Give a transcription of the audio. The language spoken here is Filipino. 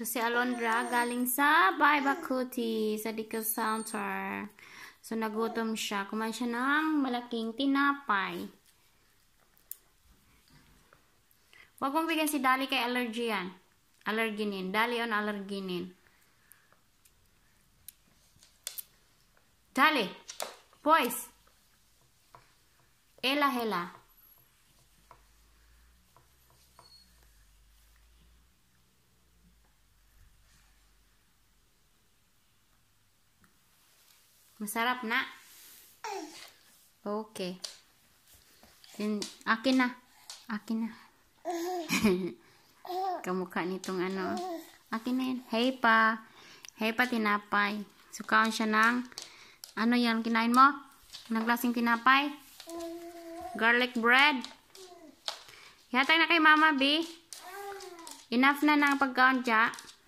So, si Alondra galing sa Baibacuti sa Dickel Center. So, nagutom siya. Kumain siya ng malaking tinapay. Huwag mong bigyan si Dali kay allergy yan. Allerginin. Dali on allerginin. Dali. Boys. Ela, hela. Masarap na? Okay. Then, akin na. Akin na. Kamukha nitong ano. Akin na yan. Hey pa. Hey pa tinapay. Sukaon siya ng ano yan kinain mo? Anong klaseng tinapay? Garlic bread. Yatag na kay Mama B. Enough na ng pagkaon dyan.